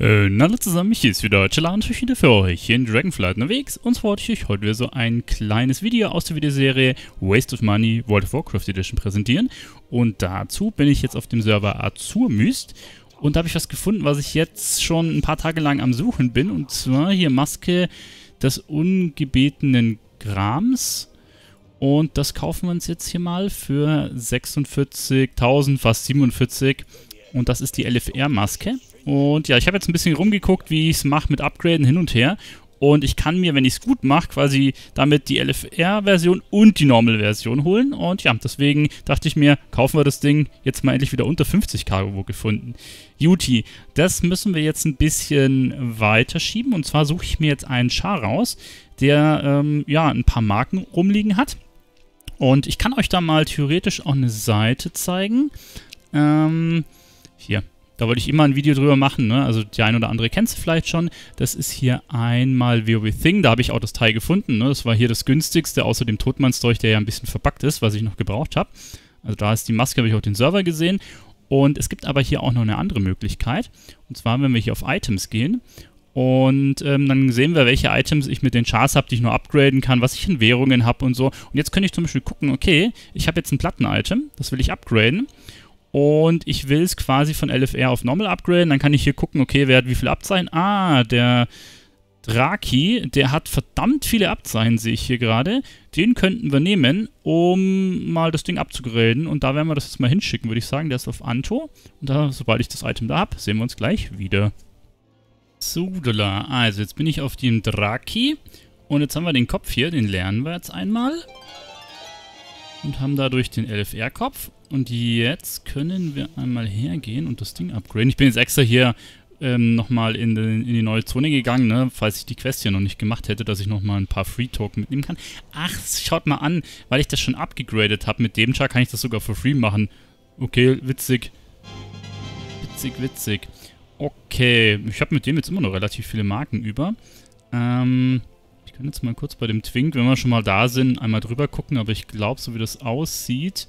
Äh, hallo zusammen, ich ist wieder Chilla und ich wieder für euch hier in Dragonflight unterwegs und zwar wollte ich euch heute wieder so ein kleines Video aus der Videoserie Waste of Money World of Warcraft Edition präsentieren und dazu bin ich jetzt auf dem Server Azurmyst und da habe ich was gefunden, was ich jetzt schon ein paar Tage lang am Suchen bin und zwar hier Maske des ungebetenen Grams und das kaufen wir uns jetzt hier mal für 46.000, fast 47 und das ist die LFR-Maske. Und ja, ich habe jetzt ein bisschen rumgeguckt, wie ich es mache mit Upgraden hin und her. Und ich kann mir, wenn ich es gut mache, quasi damit die LFR-Version und die Normal-Version holen. Und ja, deswegen dachte ich mir, kaufen wir das Ding jetzt mal endlich wieder unter 50 Cargo gefunden. Juti, das müssen wir jetzt ein bisschen weiter schieben. Und zwar suche ich mir jetzt einen Char raus, der ähm, ja ein paar Marken rumliegen hat. Und ich kann euch da mal theoretisch auch eine Seite zeigen. Ähm, hier. Da wollte ich immer ein Video drüber machen, ne? also die ein oder andere kennst du vielleicht schon. Das ist hier einmal WoW Thing, da habe ich auch das Teil gefunden. Ne? Das war hier das günstigste, außer dem Todmannsdolch, der ja ein bisschen verpackt ist, was ich noch gebraucht habe. Also da ist die Maske, habe ich auch den Server gesehen. Und es gibt aber hier auch noch eine andere Möglichkeit. Und zwar, wenn wir hier auf Items gehen und ähm, dann sehen wir, welche Items ich mit den Chars habe, die ich nur upgraden kann, was ich in Währungen habe und so. Und jetzt könnte ich zum Beispiel gucken, okay, ich habe jetzt ein Platten-Item, das will ich upgraden und ich will es quasi von LFR auf Normal upgraden. Dann kann ich hier gucken, okay, wer hat wie viele Abzeichen? Ah, der Draki, der hat verdammt viele Abzeichen, sehe ich hier gerade. Den könnten wir nehmen, um mal das Ding abzugraden. Und da werden wir das jetzt mal hinschicken, würde ich sagen. Der ist auf Anto. Und da, sobald ich das Item da habe, sehen wir uns gleich wieder. Sudala. Also, jetzt bin ich auf dem Draki. Und jetzt haben wir den Kopf hier, den lernen wir jetzt einmal. Und haben dadurch den LFR-Kopf. Und jetzt können wir einmal hergehen und das Ding upgraden. Ich bin jetzt extra hier ähm, nochmal in, in die neue Zone gegangen, ne? falls ich die Quest hier noch nicht gemacht hätte, dass ich nochmal ein paar Free Token mitnehmen kann. Ach, schaut mal an, weil ich das schon abgegradet habe mit dem Char, kann ich das sogar for free machen. Okay, witzig. Witzig, witzig. Okay, ich habe mit dem jetzt immer noch relativ viele Marken über. Ähm, ich kann jetzt mal kurz bei dem Twink, wenn wir schon mal da sind, einmal drüber gucken, aber ich glaube, so wie das aussieht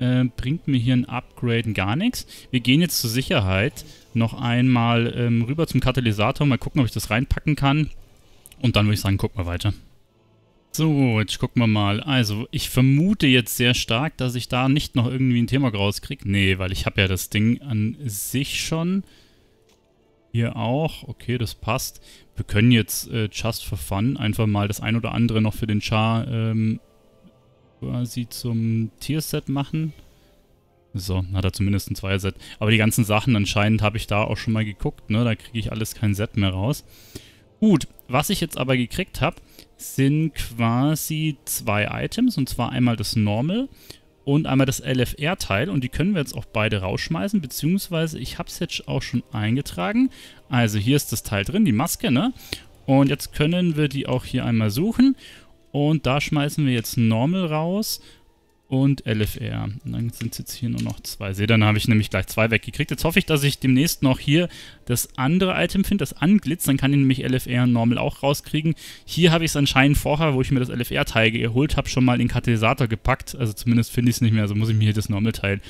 äh, bringt mir hier ein Upgrade gar nichts. Wir gehen jetzt zur Sicherheit noch einmal ähm, rüber zum Katalysator, mal gucken, ob ich das reinpacken kann. Und dann würde ich sagen, gucken wir weiter. So, jetzt gucken wir mal. Also, ich vermute jetzt sehr stark, dass ich da nicht noch irgendwie ein Thema rauskriege. Nee, weil ich habe ja das Ding an sich schon. Hier auch. Okay, das passt. Wir können jetzt äh, just for fun einfach mal das ein oder andere noch für den Char ähm, quasi zum Tierset machen. So, hat er zumindest ein Zweier-Set. Aber die ganzen Sachen anscheinend habe ich da auch schon mal geguckt, ne? Da kriege ich alles kein Set mehr raus. Gut, was ich jetzt aber gekriegt habe, sind quasi zwei Items. Und zwar einmal das Normal und einmal das LFR-Teil. Und die können wir jetzt auch beide rausschmeißen, beziehungsweise ich habe es jetzt auch schon eingetragen. Also hier ist das Teil drin, die Maske, ne? Und jetzt können wir die auch hier einmal suchen. Und da schmeißen wir jetzt Normal raus und LFR. Und dann sind es jetzt hier nur noch zwei. Seht, dann habe ich nämlich gleich zwei weggekriegt. Jetzt hoffe ich, dass ich demnächst noch hier das andere Item finde, das Anglitz. Dann kann ich nämlich LFR und Normal auch rauskriegen. Hier habe ich es anscheinend vorher, wo ich mir das LFR-Teil geholt habe, schon mal in den Katalysator gepackt. Also zumindest finde ich es nicht mehr. Also muss ich mir hier das Normal-Teil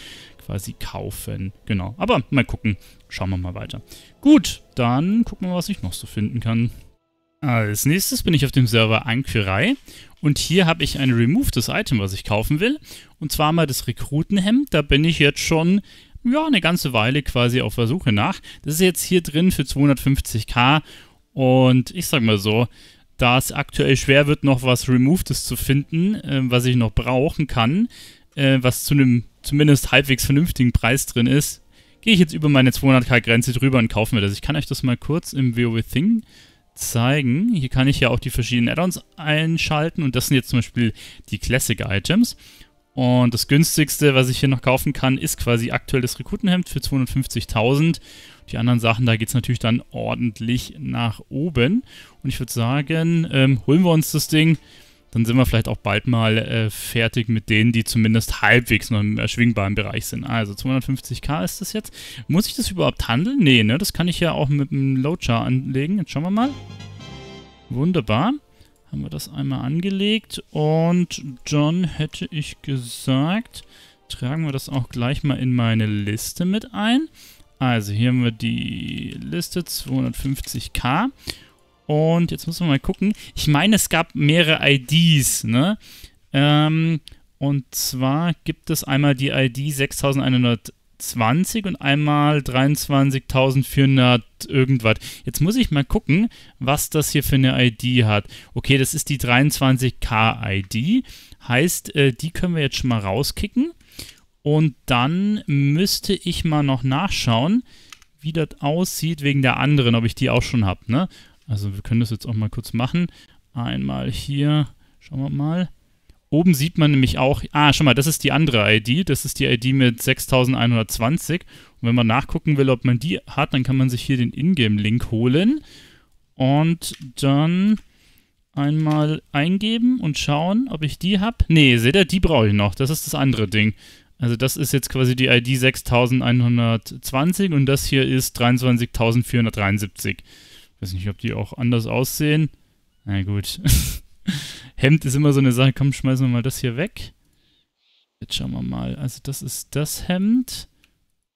quasi kaufen. Genau, aber mal gucken. Schauen wir mal weiter. Gut, dann gucken wir mal, was ich noch so finden kann. Als nächstes bin ich auf dem Server Ankyrai und hier habe ich ein removedes Item, was ich kaufen will. Und zwar mal das Rekrutenhemd. Da bin ich jetzt schon ja, eine ganze Weile quasi auf der Suche nach. Das ist jetzt hier drin für 250k. Und ich sag mal so, da es aktuell schwer wird, noch was Removedes zu finden, äh, was ich noch brauchen kann, äh, was zu einem zumindest halbwegs vernünftigen Preis drin ist, gehe ich jetzt über meine 200k-Grenze drüber und kaufe mir das. Ich kann euch das mal kurz im WoW Thing zeigen. Hier kann ich ja auch die verschiedenen Add-ons einschalten und das sind jetzt zum Beispiel die Classic-Items. Und das günstigste, was ich hier noch kaufen kann, ist quasi aktuell das Rekrutenhemd für 250.000. Die anderen Sachen, da geht es natürlich dann ordentlich nach oben. Und ich würde sagen, ähm, holen wir uns das Ding dann sind wir vielleicht auch bald mal äh, fertig mit denen, die zumindest halbwegs noch im erschwingbaren Bereich sind. Also 250k ist das jetzt. Muss ich das überhaupt handeln? Nee, ne? Das kann ich ja auch mit einem Loadchar anlegen. Jetzt schauen wir mal. Wunderbar. Haben wir das einmal angelegt. Und dann hätte ich gesagt, tragen wir das auch gleich mal in meine Liste mit ein. Also hier haben wir die Liste 250k. Und jetzt müssen wir mal gucken. Ich meine, es gab mehrere IDs, ne? Ähm, und zwar gibt es einmal die ID 6120 und einmal 23.400 irgendwas. Jetzt muss ich mal gucken, was das hier für eine ID hat. Okay, das ist die 23K-ID. Heißt, äh, die können wir jetzt schon mal rauskicken. Und dann müsste ich mal noch nachschauen, wie das aussieht wegen der anderen, ob ich die auch schon habe. Ne? Also wir können das jetzt auch mal kurz machen. Einmal hier, schauen wir mal. Oben sieht man nämlich auch, ah, schau mal, das ist die andere ID, das ist die ID mit 6120. Und wenn man nachgucken will, ob man die hat, dann kann man sich hier den Ingame-Link holen und dann einmal eingeben und schauen, ob ich die habe. Ne, seht ihr, die brauche ich noch, das ist das andere Ding. Also das ist jetzt quasi die ID 6120 und das hier ist 23473. Weiß nicht, ob die auch anders aussehen. Na gut. Hemd ist immer so eine Sache. Komm, schmeißen wir mal das hier weg. Jetzt schauen wir mal. Also das ist das Hemd.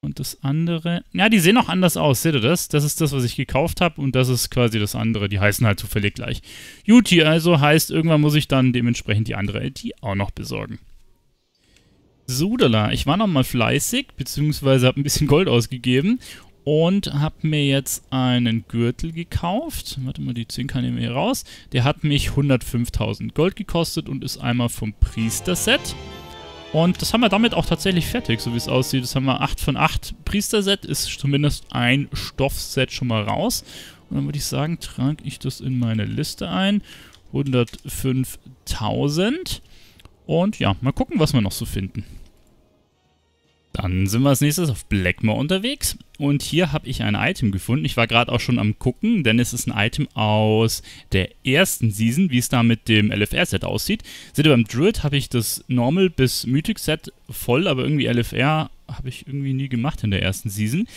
Und das andere. Ja, die sehen auch anders aus. Seht ihr das? Das ist das, was ich gekauft habe. Und das ist quasi das andere. Die heißen halt zufällig gleich. Juti also heißt, irgendwann muss ich dann dementsprechend die andere ID auch noch besorgen. Sudala, ich war nochmal fleißig, beziehungsweise habe ein bisschen Gold ausgegeben und habe mir jetzt einen Gürtel gekauft. Warte mal, die 10 kann ich mir hier raus. Der hat mich 105.000 Gold gekostet und ist einmal vom Priester-Set. Und das haben wir damit auch tatsächlich fertig, so wie es aussieht. Das haben wir 8 von 8 Priester-Set, ist zumindest ein Stoffset schon mal raus. Und dann würde ich sagen, trage ich das in meine Liste ein. 105.000. Und ja, mal gucken, was wir noch so finden. Dann sind wir als nächstes auf Blackmore unterwegs. Und hier habe ich ein Item gefunden. Ich war gerade auch schon am gucken, denn es ist ein Item aus der ersten Season, wie es da mit dem LFR-Set aussieht. Seht ihr, beim Druid habe ich das Normal bis Mythic-Set voll, aber irgendwie LFR habe ich irgendwie nie gemacht in der ersten Season.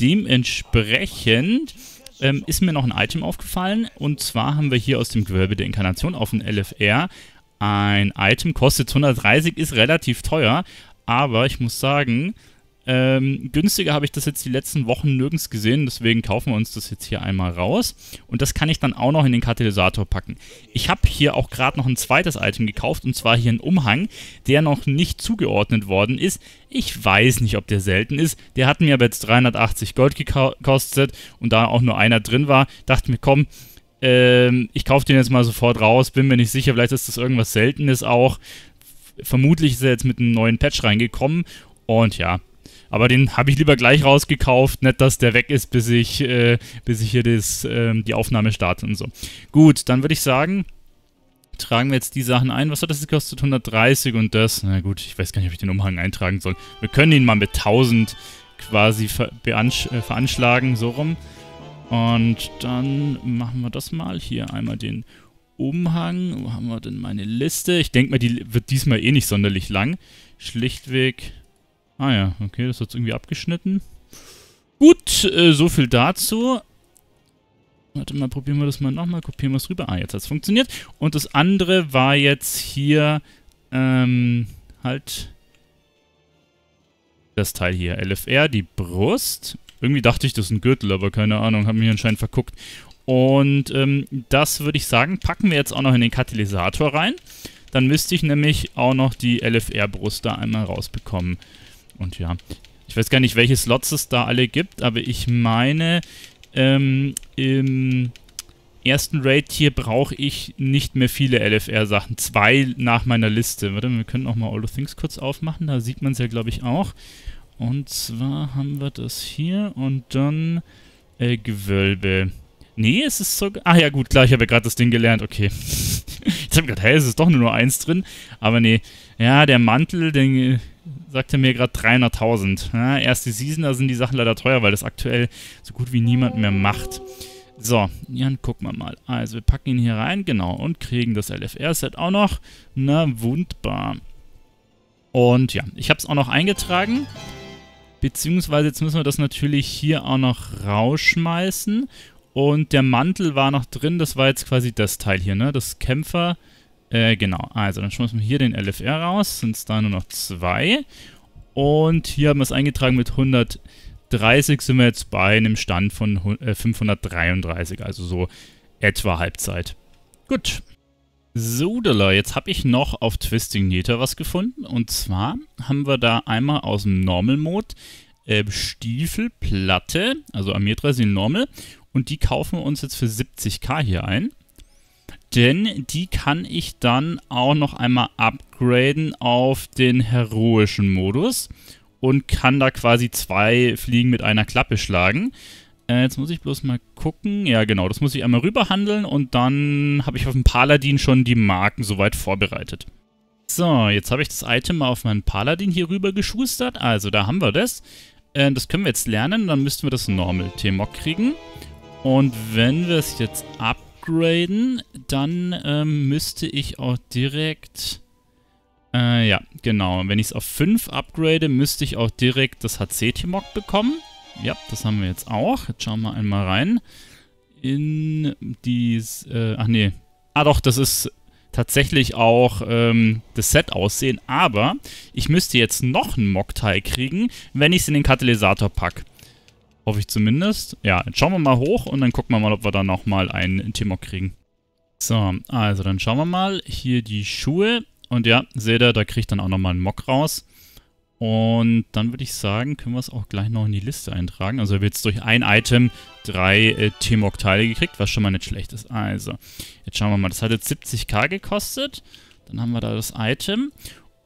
Dementsprechend ähm, ist mir noch ein Item aufgefallen. Und zwar haben wir hier aus dem Gewölbe der Inkarnation auf dem LFR ein Item. Kostet 130, ist relativ teuer. Aber ich muss sagen, ähm, günstiger habe ich das jetzt die letzten Wochen nirgends gesehen, deswegen kaufen wir uns das jetzt hier einmal raus. Und das kann ich dann auch noch in den Katalysator packen. Ich habe hier auch gerade noch ein zweites Item gekauft, und zwar hier einen Umhang, der noch nicht zugeordnet worden ist. Ich weiß nicht, ob der selten ist. Der hat mir aber jetzt 380 Gold gekostet und da auch nur einer drin war, dachte mir, komm, ähm, ich kaufe den jetzt mal sofort raus, bin mir nicht sicher, vielleicht ist das irgendwas Seltenes auch. Vermutlich ist er jetzt mit einem neuen Patch reingekommen. Und ja, aber den habe ich lieber gleich rausgekauft, nicht, dass der weg ist, bis ich, äh, bis ich hier das, äh, die Aufnahme starte und so. Gut, dann würde ich sagen, tragen wir jetzt die Sachen ein. Was hat das gekostet? 130 und das. Na gut, ich weiß gar nicht, ob ich den Umhang eintragen soll. Wir können ihn mal mit 1000 quasi ver äh, veranschlagen, so rum. Und dann machen wir das mal. Hier einmal den Umhang. Wo haben wir denn meine Liste? Ich denke mal, die wird diesmal eh nicht sonderlich lang. Schlichtweg Ah ja, okay, das hat irgendwie abgeschnitten. Gut, äh, so viel dazu. Warte mal, probieren wir das mal nochmal, kopieren wir es rüber. Ah, jetzt hat es funktioniert. Und das andere war jetzt hier, ähm, halt das Teil hier. LFR, die Brust. Irgendwie dachte ich, das ist ein Gürtel, aber keine Ahnung, haben mich anscheinend verguckt. Und ähm, das würde ich sagen, packen wir jetzt auch noch in den Katalysator rein. Dann müsste ich nämlich auch noch die LFR-Brust da einmal rausbekommen. Und ja, ich weiß gar nicht, welche Slots es da alle gibt, aber ich meine, ähm, im ersten Raid hier brauche ich nicht mehr viele LFR-Sachen. Zwei nach meiner Liste. Warte, wir können auch mal All of Things kurz aufmachen. Da sieht man es ja, glaube ich, auch. Und zwar haben wir das hier und dann äh, Gewölbe. Nee, es ist sogar. Ach ja, gut, klar, ich habe ja gerade das Ding gelernt. Okay. Jetzt habe ich gedacht, hey, es ist doch nur eins drin. Aber nee. Ja, der Mantel, den äh, sagte mir gerade 300.000. Ja, erste Season, da sind die Sachen leider teuer, weil das aktuell so gut wie niemand mehr macht. So, Jan, gucken wir mal. Also, wir packen ihn hier rein, genau, und kriegen das LFR-Set auch noch. Na, wundbar. Und ja, ich habe es auch noch eingetragen. Beziehungsweise jetzt müssen wir das natürlich hier auch noch rausschmeißen und der Mantel war noch drin, das war jetzt quasi das Teil hier, ne? Das Kämpfer. Äh, genau. Also, dann schmeißen wir hier den LFR raus, sind es da nur noch zwei. Und hier haben wir es eingetragen mit 130, sind wir jetzt bei einem Stand von 533, äh, also so etwa Halbzeit. Gut. Sodala, jetzt habe ich noch auf Twisting Nita was gefunden. Und zwar haben wir da einmal aus dem Normal Mode äh, Stiefelplatte, also Amir sind Normal, und die kaufen wir uns jetzt für 70k hier ein. Denn die kann ich dann auch noch einmal upgraden auf den heroischen Modus und kann da quasi zwei Fliegen mit einer Klappe schlagen. Äh, jetzt muss ich bloß mal gucken. Ja, genau, das muss ich einmal rüber handeln und dann habe ich auf dem Paladin schon die Marken soweit vorbereitet. So, jetzt habe ich das Item mal auf meinen Paladin hier rüber geschustert. Also, da haben wir das. Äh, das können wir jetzt lernen. Dann müssten wir das Normal T-Mock kriegen. Und wenn wir es jetzt upgraden, dann ähm, müsste ich auch direkt... Äh, ja, genau. wenn ich es auf 5 upgrade, müsste ich auch direkt das HC-T-Mock bekommen. Ja, das haben wir jetzt auch. Jetzt schauen wir einmal rein. In dies... Äh, ach nee. Ah doch, das ist tatsächlich auch ähm, das Set aussehen. Aber ich müsste jetzt noch einen Mockteil kriegen, wenn ich es in den Katalysator packe. Hoffe ich zumindest. Ja, jetzt schauen wir mal hoch und dann gucken wir mal, ob wir da nochmal einen Timok kriegen. So, also dann schauen wir mal. Hier die Schuhe. Und ja, seht ihr, da kriegt dann auch nochmal einen Mock raus. Und dann würde ich sagen, können wir es auch gleich noch in die Liste eintragen. Also wir jetzt durch ein Item drei äh, T-Mog-Teile gekriegt, was schon mal nicht schlecht ist. Also, jetzt schauen wir mal. Das hat jetzt 70k gekostet. Dann haben wir da das Item.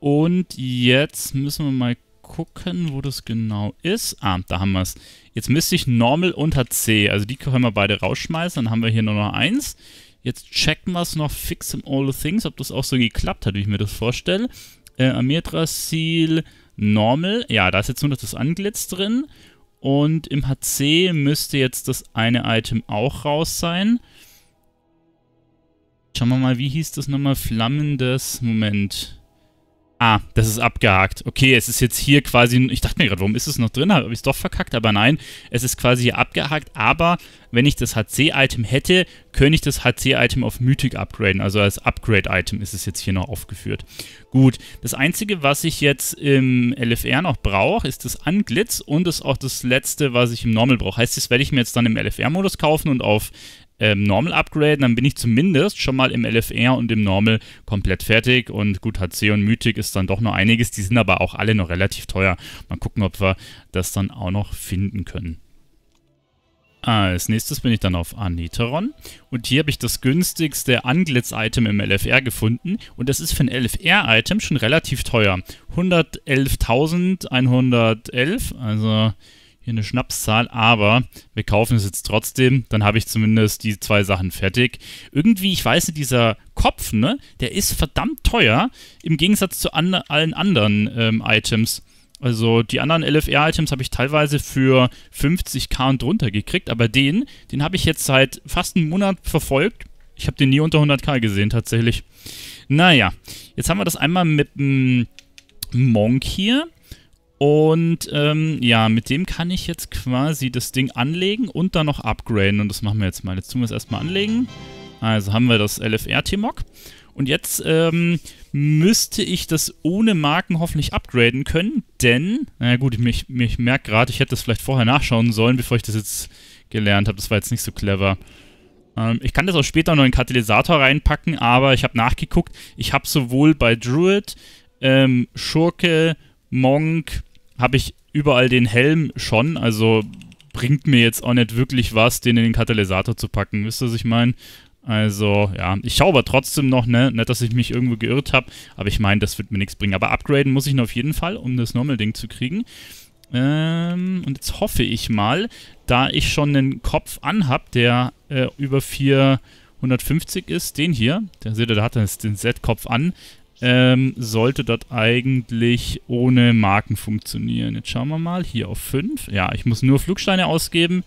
Und jetzt müssen wir mal gucken, wo das genau ist. Ah, da haben wir es. Jetzt müsste ich Normal unter C. Also die können wir beide rausschmeißen. Dann haben wir hier nur noch eins. Jetzt checken wir es noch fix in all the things, ob das auch so geklappt hat, wie ich mir das vorstelle. Äh, Amirdrasil... Normal, ja, da ist jetzt nur noch das Anglitz drin. Und im HC müsste jetzt das eine Item auch raus sein. Schauen wir mal, wie hieß das nochmal? Flammendes, Moment. Ah, das ist abgehakt. Okay, es ist jetzt hier quasi. Ich dachte mir gerade, warum ist es noch drin? Habe ich es doch verkackt? Aber nein, es ist quasi hier abgehakt. Aber wenn ich das HC-Item hätte, könnte ich das HC-Item auf Mythic upgraden. Also als Upgrade-Item ist es jetzt hier noch aufgeführt. Gut, das einzige, was ich jetzt im LFR noch brauche, ist das Anglitz und ist auch das letzte, was ich im Normal brauche. Heißt, das werde ich mir jetzt dann im LFR-Modus kaufen und auf ähm, Normal upgraden, dann bin ich zumindest schon mal im LFR und im Normal komplett fertig. Und gut, HC und Mythic ist dann doch noch einiges. Die sind aber auch alle noch relativ teuer. Mal gucken, ob wir das dann auch noch finden können. Ah, als nächstes bin ich dann auf Aneteron und hier habe ich das günstigste Anglitz-Item im LFR gefunden und das ist für ein LFR-Item schon relativ teuer. 111.111, also hier eine Schnapszahl, aber wir kaufen es jetzt trotzdem. Dann habe ich zumindest die zwei Sachen fertig. Irgendwie, ich weiß nicht, dieser Kopf, ne, der ist verdammt teuer im Gegensatz zu an allen anderen ähm, Items. Also die anderen LFR-Items habe ich teilweise für 50k und drunter gekriegt, aber den, den habe ich jetzt seit fast einem Monat verfolgt. Ich habe den nie unter 100k gesehen, tatsächlich. Naja, jetzt haben wir das einmal mit dem Monk hier. Und ähm, ja, mit dem kann ich jetzt quasi das Ding anlegen und dann noch upgraden. Und das machen wir jetzt mal. Jetzt tun wir es erstmal anlegen. Also haben wir das LFR-T-Mock. Und jetzt ähm, müsste ich das ohne Marken hoffentlich upgraden können, denn, naja gut, ich, ich merke gerade, ich hätte das vielleicht vorher nachschauen sollen, bevor ich das jetzt gelernt habe. Das war jetzt nicht so clever. Ähm, ich kann das auch später noch in den Katalysator reinpacken, aber ich habe nachgeguckt. Ich habe sowohl bei Druid, ähm, Schurke, Monk, habe ich überall den Helm schon, also bringt mir jetzt auch nicht wirklich was, den in den Katalysator zu packen. Wisst ihr, was ich meine? Also, ja, ich schaue aber trotzdem noch, ne? Nicht, dass ich mich irgendwo geirrt habe, aber ich meine, das wird mir nichts bringen. Aber upgraden muss ich noch auf jeden Fall, um das Normal-Ding zu kriegen. Ähm, und jetzt hoffe ich mal, da ich schon einen Kopf anhab, der äh, über 450 ist, den hier, der seht ihr, da hat er den set kopf an, ähm, sollte das eigentlich ohne Marken funktionieren. Jetzt schauen wir mal. Hier auf 5. Ja, ich muss nur Flugsteine ausgeben.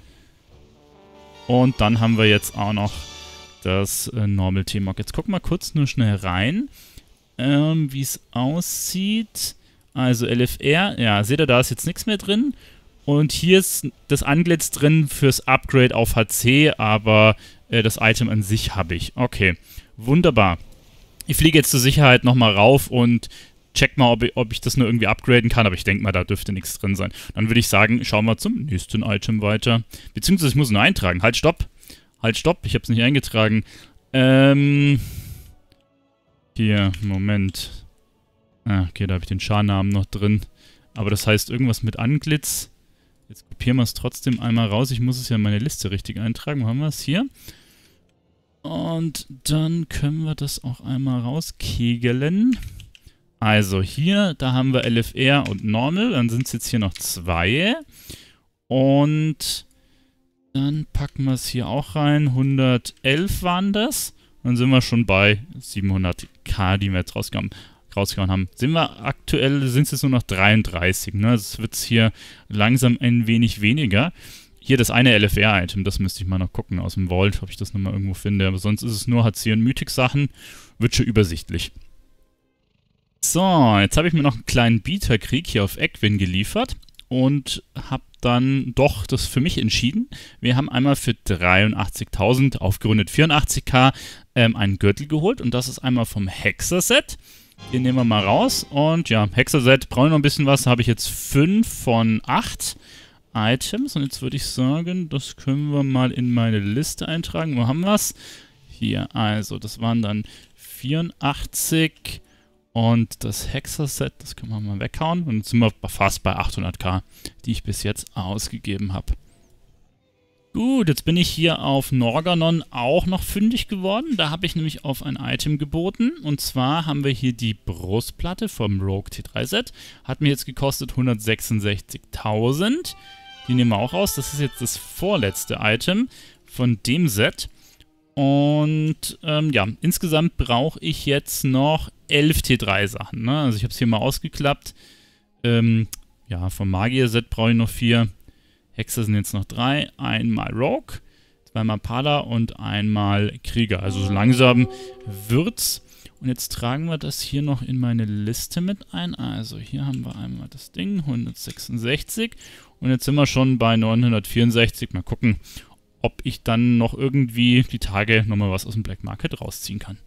Und dann haben wir jetzt auch noch das äh, Normal T-Mock. Jetzt gucken wir kurz nur schnell rein, ähm, wie es aussieht. Also LFR, ja, seht ihr, da ist jetzt nichts mehr drin. Und hier ist das Anglitz drin fürs Upgrade auf HC, aber äh, das Item an sich habe ich. Okay, wunderbar ich fliege jetzt zur Sicherheit nochmal rauf und check mal, ob ich, ob ich das nur irgendwie upgraden kann, aber ich denke mal, da dürfte nichts drin sein. Dann würde ich sagen, schauen wir zum nächsten Item weiter. Beziehungsweise ich muss nur eintragen. Halt, stopp. Halt, stopp. Ich habe es nicht eingetragen. Ähm. Hier, Moment. Ah, okay, da habe ich den Scharnamen noch drin. Aber das heißt irgendwas mit Anglitz. Jetzt kopieren wir es trotzdem einmal raus. Ich muss es ja in meine Liste richtig eintragen. Wo haben wir es? Hier. Und dann können wir das auch einmal rauskegeln. Also hier, da haben wir LFR und Normal. Dann sind es jetzt hier noch zwei. Und dann packen wir es hier auch rein. 111 waren das. Dann sind wir schon bei 700k, die wir jetzt rausgehauen, rausgehauen haben. Sind wir aktuell, sind es jetzt nur noch 33. Ne? Das also wird hier langsam ein wenig weniger. Hier das eine LFR-Item, das müsste ich mal noch gucken aus dem Vault, ob ich das nochmal irgendwo finde. Aber sonst ist es nur HC und Mythic-Sachen. Wird schon übersichtlich. So, jetzt habe ich mir noch einen kleinen Bieterkrieg hier auf Equin geliefert und habe dann doch das für mich entschieden. Wir haben einmal für 83.000 aufgerundet 84k ähm, einen Gürtel geholt und das ist einmal vom Hexerset. Den nehmen wir mal raus und ja, Hexerset brauche ich noch ein bisschen was. habe ich jetzt 5 von 8. Items. Und jetzt würde ich sagen, das können wir mal in meine Liste eintragen. Wo haben wir es? Hier, also das waren dann 84 und das Hexer-Set, das können wir mal weghauen. Und jetzt sind wir fast bei 800k, die ich bis jetzt ausgegeben habe. Gut, jetzt bin ich hier auf Norganon auch noch fündig geworden. Da habe ich nämlich auf ein Item geboten. Und zwar haben wir hier die Brustplatte vom Rogue T3 Set. Hat mir jetzt gekostet 166.000. Die nehmen wir auch raus. Das ist jetzt das vorletzte Item von dem Set. Und ähm, ja, insgesamt brauche ich jetzt noch 11 T3-Sachen. Ne? Also ich habe es hier mal ausgeklappt. Ähm, ja, vom Magier-Set brauche ich noch 4. Hexer sind jetzt noch 3. Einmal Rogue, zweimal Pala und einmal Krieger. Also so langsam wird's. Und jetzt tragen wir das hier noch in meine Liste mit ein. Also hier haben wir einmal das Ding, 166. Und jetzt sind wir schon bei 964. Mal gucken, ob ich dann noch irgendwie die Tage nochmal was aus dem Black Market rausziehen kann.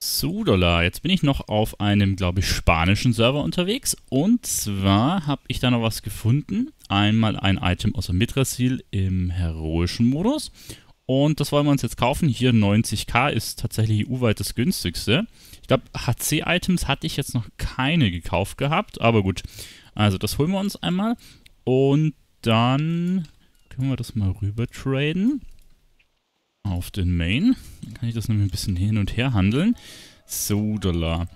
So, Dollar. Jetzt bin ich noch auf einem, glaube ich, spanischen Server unterwegs. Und zwar habe ich da noch was gefunden. Einmal ein Item aus dem Mitrasil im heroischen Modus. Und das wollen wir uns jetzt kaufen. Hier 90k ist tatsächlich EU-weit das günstigste. Ich glaube, HC-Items hatte ich jetzt noch keine gekauft gehabt. Aber gut, also das holen wir uns einmal. Und dann können wir das mal rüber traden. Auf den Main. Dann kann ich das nämlich ein bisschen hin und her handeln. So, Dollar.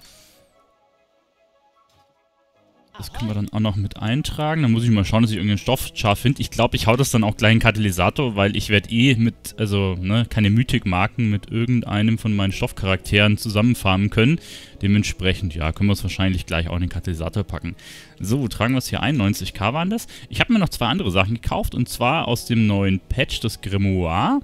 Das können wir dann auch noch mit eintragen. Dann muss ich mal schauen, dass ich irgendeinen Stoffchar finde. Ich glaube, ich hau das dann auch gleich in Katalysator, weil ich werde eh mit, also, ne, keine Mythik-Marken mit irgendeinem von meinen Stoffcharakteren zusammenfarmen können. Dementsprechend, ja, können wir es wahrscheinlich gleich auch in den Katalysator packen. So, tragen wir es hier ein. 90k waren das. Ich habe mir noch zwei andere Sachen gekauft, und zwar aus dem neuen Patch das Grimoire.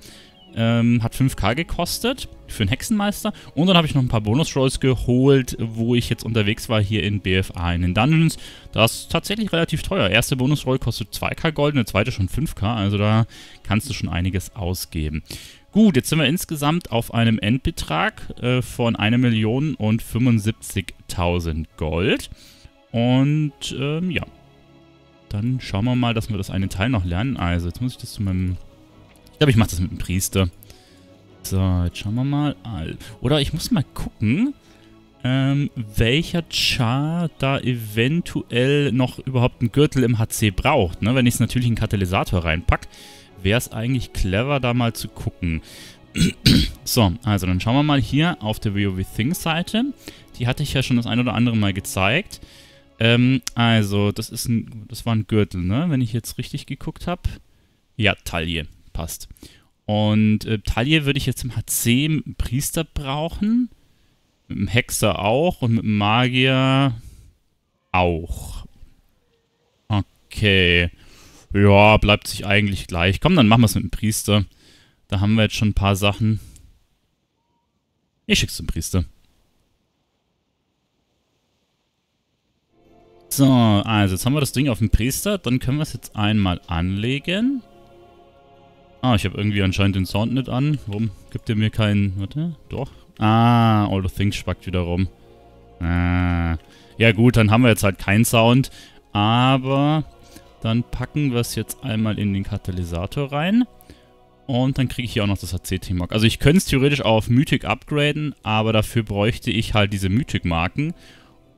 Ähm, hat 5k gekostet für einen Hexenmeister. Und dann habe ich noch ein paar Bonus-Rolls geholt, wo ich jetzt unterwegs war hier in BFA in den Dungeons. Das ist tatsächlich relativ teuer. Erste Bonus-Roll kostet 2k Gold, eine zweite schon 5k. Also da kannst du schon einiges ausgeben. Gut, jetzt sind wir insgesamt auf einem Endbetrag äh, von 1.075.000 Gold. Und ähm, ja, dann schauen wir mal, dass wir das eine Teil noch lernen. Also jetzt muss ich das zu meinem ich glaube, ich mache das mit dem Priester. So, jetzt schauen wir mal. Oder ich muss mal gucken, ähm, welcher Char da eventuell noch überhaupt einen Gürtel im HC braucht. Ne? Wenn ich es natürlich in einen Katalysator reinpacke, wäre es eigentlich clever, da mal zu gucken. so, also dann schauen wir mal hier auf der WoW Thing Seite. Die hatte ich ja schon das ein oder andere Mal gezeigt. Ähm, also, das ist ein, das war ein Gürtel, ne? Wenn ich jetzt richtig geguckt habe. Ja, Taille passt. Und äh, Taille würde ich jetzt im HC im Priester brauchen, mit dem Hexer auch und mit dem Magier auch. Okay. Ja, bleibt sich eigentlich gleich. Komm, dann machen wir es mit dem Priester. Da haben wir jetzt schon ein paar Sachen. Ich schick's zum Priester. So, also jetzt haben wir das Ding auf dem Priester. Dann können wir es jetzt einmal anlegen. Ah, ich habe irgendwie anscheinend den Sound nicht an. Warum gibt ihr mir keinen... Warte, doch. Ah, All the Things spackt wieder rum. Ah. Ja gut, dann haben wir jetzt halt keinen Sound. Aber dann packen wir es jetzt einmal in den Katalysator rein. Und dann kriege ich hier auch noch das HC-T-Mark. Also ich könnte es theoretisch auch auf Mythic upgraden, aber dafür bräuchte ich halt diese Mythic-Marken.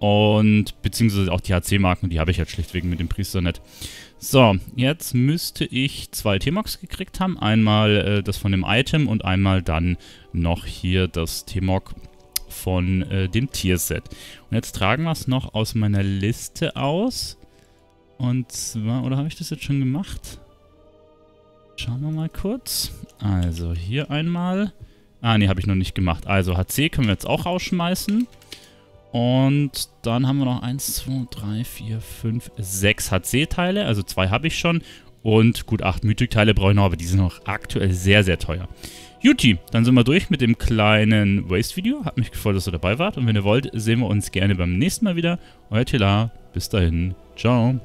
Und beziehungsweise auch die HC-Marken, die habe ich jetzt schlichtweg mit dem Priester nicht. So, jetzt müsste ich zwei T-Mox gekriegt haben. Einmal äh, das von dem Item und einmal dann noch hier das T-Mock von äh, dem Tierset. Und jetzt tragen wir es noch aus meiner Liste aus. Und zwar, oder habe ich das jetzt schon gemacht? Schauen wir mal kurz. Also hier einmal. Ah, ne, habe ich noch nicht gemacht. Also HC können wir jetzt auch rausschmeißen. Und dann haben wir noch 1, 2, 3, 4, 5, 6 HC-Teile. Also zwei habe ich schon. Und gut, 8 Mythic-Teile brauche ich noch, aber die sind noch aktuell sehr, sehr teuer. Juti, dann sind wir durch mit dem kleinen Waste-Video. Hat mich gefreut, dass ihr dabei wart. Und wenn ihr wollt, sehen wir uns gerne beim nächsten Mal wieder. Euer Tela. Bis dahin. Ciao.